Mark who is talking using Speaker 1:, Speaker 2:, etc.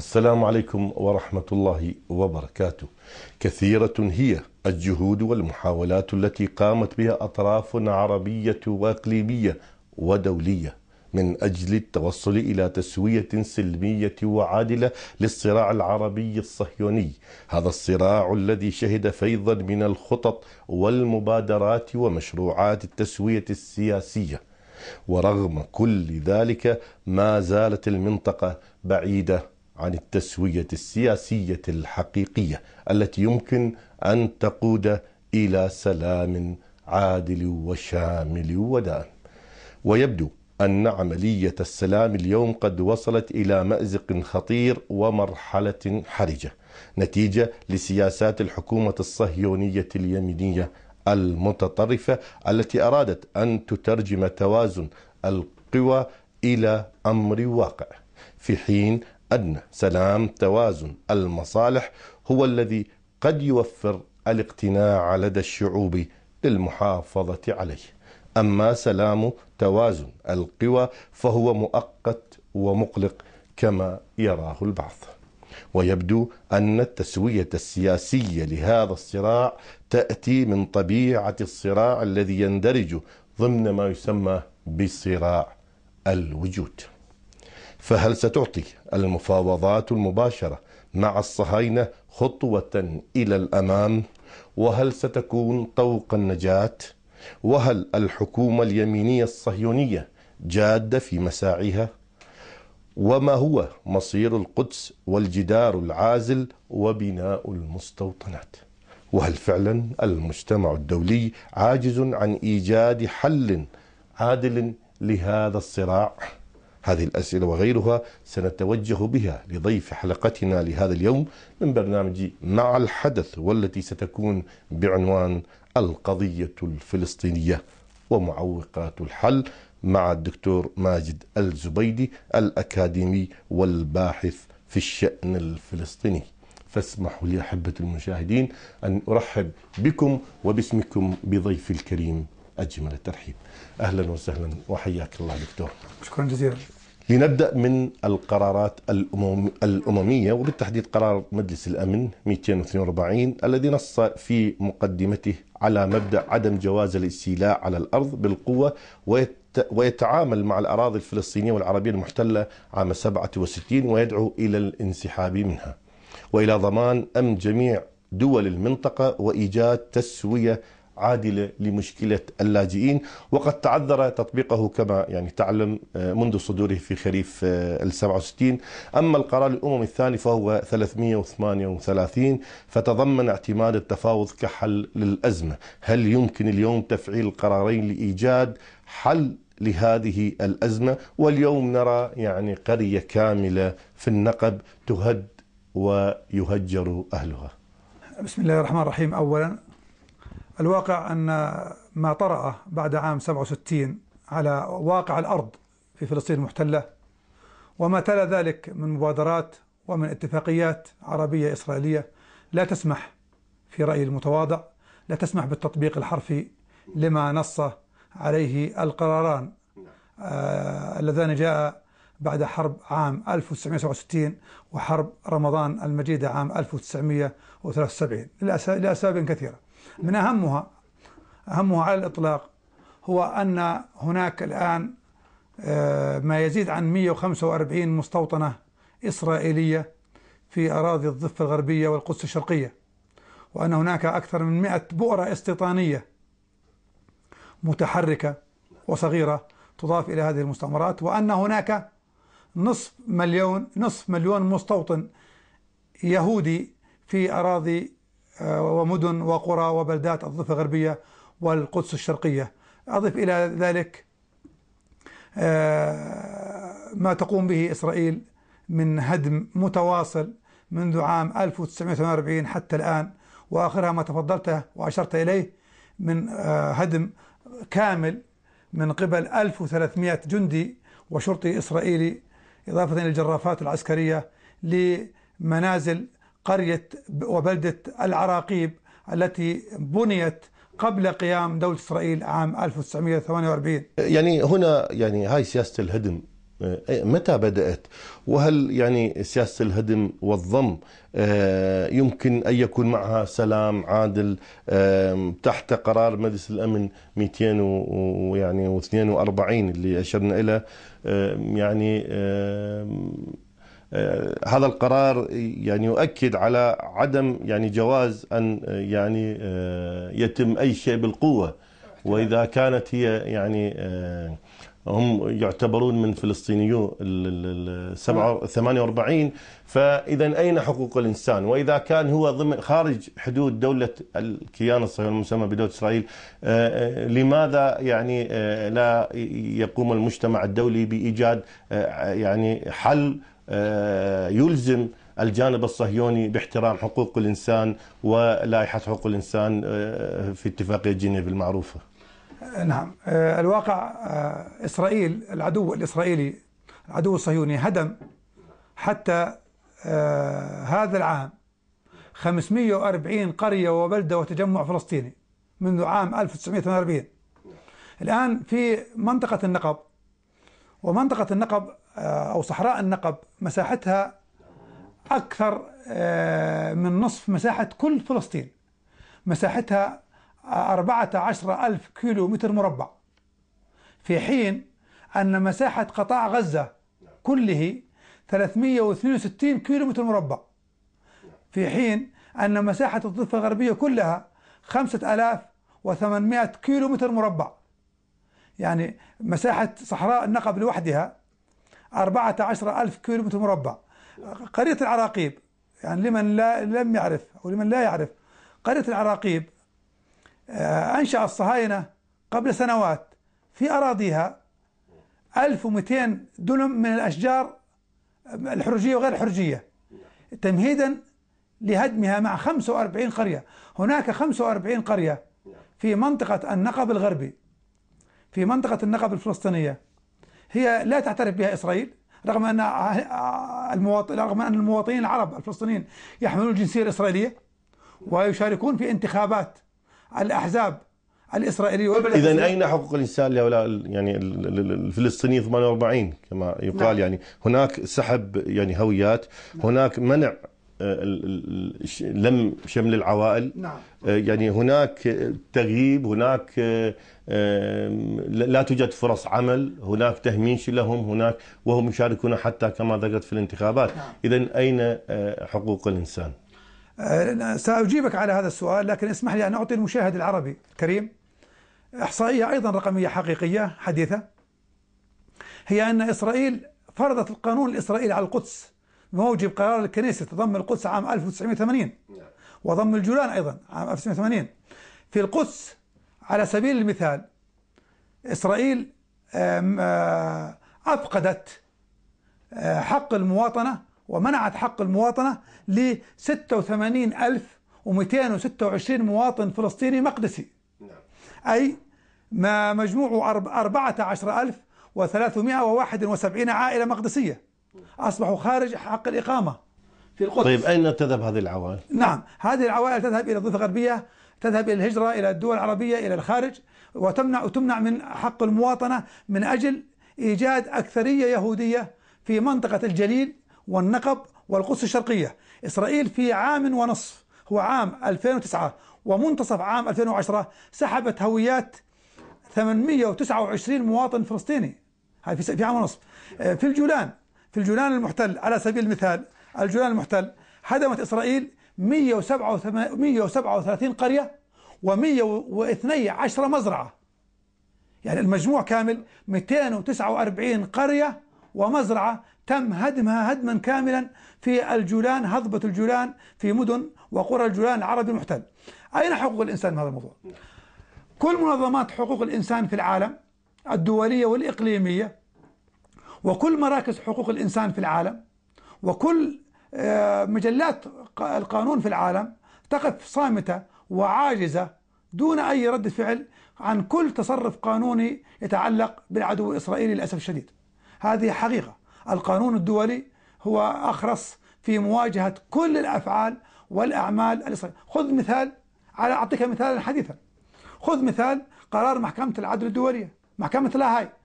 Speaker 1: السلام عليكم ورحمة الله وبركاته. كثيرة هي الجهود والمحاولات التي قامت بها أطراف عربية وإقليمية ودولية من أجل التوصل إلى تسوية سلمية وعادلة للصراع العربي الصهيوني هذا الصراع الذي شهد فيضا من الخطط والمبادرات ومشروعات التسوية السياسية ورغم كل ذلك ما زالت المنطقة بعيدة عن التسويه السياسيه الحقيقيه التي يمكن ان تقود الى سلام عادل وشامل ودائم. ويبدو ان عمليه السلام اليوم قد وصلت الى مازق خطير ومرحله حرجه نتيجه لسياسات الحكومه الصهيونيه اليمينيه المتطرفه التي ارادت ان تترجم توازن القوى الى امر واقع في حين أدنى سلام توازن المصالح هو الذي قد يوفر الاقتناع لدى الشعوب للمحافظة عليه أما سلام توازن القوى فهو مؤقت ومقلق كما يراه البعض ويبدو أن التسوية السياسية لهذا الصراع تأتي من طبيعة الصراع الذي يندرج ضمن ما يسمى بصراع الوجود فهل ستعطي المفاوضات المباشرة مع الصهاينة خطوة إلى الأمام؟ وهل ستكون طوق النجاة؟ وهل الحكومة اليمينية الصهيونية جادة في مساعيها؟ وما هو مصير القدس والجدار العازل وبناء المستوطنات؟ وهل فعلا المجتمع الدولي عاجز عن ايجاد حل عادل لهذا الصراع؟ هذه الأسئلة وغيرها سنتوجه بها لضيف حلقتنا لهذا اليوم من برنامج مع الحدث والتي ستكون بعنوان القضية الفلسطينية ومعوقات الحل مع الدكتور ماجد الزبيدي الأكاديمي والباحث في الشأن الفلسطيني فاسمحوا لي أحبة المشاهدين أن أرحب بكم وباسمكم بضيفي الكريم أجمل الترحيب أهلا وسهلا وحياك الله دكتور شكرا جزيلا لنبدأ من القرارات الأمم الأممية وبالتحديد قرار مجلس الأمن 242 الذي نص في مقدمته على مبدأ عدم جواز الاستيلاء على الأرض بالقوة ويتعامل مع الأراضي الفلسطينية والعربية المحتلة عام 67 ويدعو إلى الانسحاب منها وإلى ضمان أمن جميع دول المنطقة وإيجاد تسوية عادلة لمشكلة اللاجئين وقد تعذر تطبيقه كما يعني تعلم آه، منذ صدوره في خريف آه، ال 67 أما القرار الأممي الثاني فهو 338 فتضمن اعتماد التفاوض كحل للأزمة هل يمكن اليوم تفعيل القرارين لإيجاد حل لهذه الأزمة واليوم نرى يعني قرية كاملة في النقب تهد ويهجر أهلها
Speaker 2: بسم الله الرحمن الرحيم أولا الواقع أن ما طرأ بعد عام 67 على واقع الأرض في فلسطين المحتلة وما تلا ذلك من مبادرات ومن اتفاقيات عربية إسرائيلية لا تسمح في رأيي المتواضع لا تسمح بالتطبيق الحرفي لما نص عليه القراران آه، اللذان جاء بعد حرب عام 1967 وحرب رمضان المجيدة عام 1973 لأسباب كثيرة من أهمها أهمها على الإطلاق هو أن هناك الآن آه، ما يزيد عن 145 مستوطنة إسرائيلية في أراضي الضفة الغربية والقدس الشرقية وأن هناك أكثر من 100 بؤرة استيطانية متحركة وصغيرة تضاف إلى هذه المستعمرات وأن هناك نصف مليون نصف مليون مستوطن يهودي في أراضي آه، ومدن وقرى وبلدات الضفة الغربية والقدس الشرقية أضف إلى ذلك آه، ما تقوم به إسرائيل من هدم متواصل منذ عام 1948 حتى الآن وآخرها ما تفضلته وأشرت إليه من آه، هدم كامل من قبل 1300 جندي وشرطي إسرائيلي إضافة إلى الجرافات العسكرية لمنازل قرية وبلدة العراقيب التي بنيت قبل قيام دولة إسرائيل عام 1948 يعني هنا
Speaker 1: يعني هاي سياسة الهدم آه، متى بدأت وهل يعني سياسة الهدم والضم آه، يمكن أن يكون معها سلام عادل تحت قرار مجلس الأمن 242 يعني اللي أشرنا إلى يعني آه، هذا القرار يعني يؤكد على عدم يعني جواز ان آه، يعني آه، يتم اي شيء بالقوه واذا كانت هي يعني هم يعتبرون من فلسطينيو ال 48 نعم. فاذا اين حقوق الانسان؟ واذا كان هو ضمن خارج حدود دوله الكيان الصهيوني المسمى بدوله اسرائيل لماذا يعني لا يقوم المجتمع الدولي بايجاد يعني حل آه، يلزم الجانب الصهيوني باحترام حقوق الانسان ولائحه حقوق الانسان آه، في اتفاقيه جنيف المعروفه.
Speaker 2: آه، نعم الواقع اسرائيل العدو الاسرائيلي العدو الصهيوني هدم حتى هذا العام 540 قريه وبلده وتجمع فلسطيني منذ عام 1948 الان في منطقه النقب ومنطقه النقب آه، أو صحراء النقب مساحتها أكثر آه، من نصف مساحة كل فلسطين مساحتها أربعة عشر ألف كيلو متر مربع في حين أن مساحة قطاع غزة كله 362 كيلو متر مربع في حين أن مساحة الضفة الغربية كلها 5800 كيلو متر مربع يعني مساحة صحراء النقب لوحدها 14 ألف كيلو متر مربع قرية العراقيب يعني لمن لا لم يعرف أو لمن لا يعرف قرية العراقيب آه، أنشأ الصهاينة قبل سنوات في أراضيها 1200 دونم من الأشجار الحرجية وغير الحرجية تمهيدا لهدمها مع 45 قرية هناك 45 قرية في منطقة النقب الغربي في منطقة النقب الفلسطينية هي لا تعترف بها إسرائيل رغم أن المواطن رغم أن المواطنين العرب الفلسطينيين يحملون الجنسية الإسرائيلية ويشاركون في انتخابات الأحزاب الإسرائيلية إذا أين
Speaker 1: حقوق الإنسان لهؤلاء يعني الفلسطينيين 48 كما يقال نعم. يعني هناك سحب يعني هويات نعم. هناك منع آه، لم شمل العوائل نعم. آه، يعني هناك تغييب هناك آه، لا توجد فرص عمل هناك تهميش لهم هناك وهم يشاركون حتى كما ذكرت في الانتخابات نعم. إذا أين
Speaker 2: حقوق الإنسان سأجيبك على هذا السؤال لكن اسمح لي أن أعطي المشاهد العربي الكريم إحصائية أيضا رقمية حقيقية حديثة هي أن إسرائيل فرضت القانون الإسرائيلي على القدس بموجب قرار الكنيسة تضم القدس عام 1980 نعم. وضم الجولان أيضا عام 1980 في القدس على سبيل المثال إسرائيل آه، أفقدت آه، حق المواطنة ومنعت حق المواطنة ل 86226 مواطن فلسطيني مقدسي نعم. أي ما مجموع 14371 عائلة مقدسية أصبحوا خارج حق الإقامة في القدس طيب أين
Speaker 1: تذهب هذه العوائل؟
Speaker 2: نعم هذه العوائل تذهب إلى الضفة الغربية تذهب إلى الهجرة إلى الدول العربية إلى الخارج وتمنع تمنع من حق المواطنة من أجل إيجاد أكثرية يهودية في منطقة الجليل والنقب والقدس الشرقية إسرائيل في عام ونصف هو عام 2009 ومنتصف عام 2010 سحبت هويات 829 مواطن فلسطيني هاي في عام ونصف آه، في الجولان في الجولان المحتل على سبيل المثال الجولان المحتل هدمت إسرائيل 137 قرية و112 مزرعة يعني المجموع كامل 249 قرية ومزرعة تم هدمها هدما كاملا في الجولان هضبة الجولان في مدن وقرى الجولان العربي المحتل أين حقوق الإنسان في هذا الموضوع؟ كل منظمات حقوق الإنسان في العالم الدولية والإقليمية وكل مراكز حقوق الإنسان في العالم وكل آه، مجلات القانون في العالم تقف صامتة وعاجزة دون أي رد فعل عن كل تصرف قانوني يتعلق بالعدو الإسرائيلي للأسف الشديد هذه حقيقة القانون الدولي هو أخرس في مواجهة كل الأفعال والأعمال الإسرائيلية خذ مثال على أعطيك مثالا حديثا خذ مثال قرار محكمة العدل الدولية محكمة لاهاي